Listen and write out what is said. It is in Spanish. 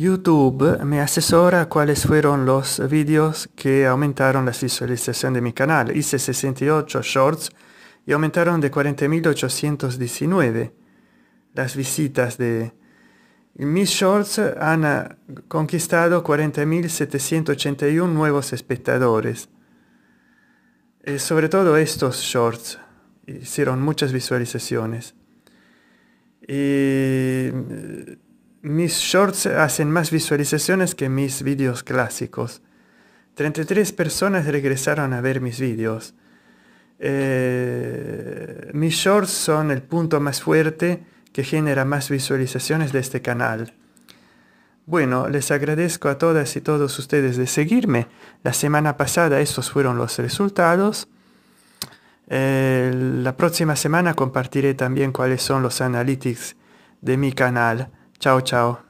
YouTube me asesora cuáles fueron los vídeos que aumentaron la visualización de mi canal. Hice 68 shorts y aumentaron de 40.819 las visitas de... Mis shorts han ah, conquistado 40.781 nuevos espectadores. Eh, sobre todo estos shorts hicieron muchas visualizaciones. Mis shorts hacen más visualizaciones que mis vídeos clásicos. 33 personas regresaron a ver mis vídeos. Eh, mis shorts son el punto más fuerte que genera más visualizaciones de este canal. Bueno, les agradezco a todas y todos ustedes de seguirme. La semana pasada estos fueron los resultados. Eh, la próxima semana compartiré también cuáles son los analytics de mi canal. Chao, chao.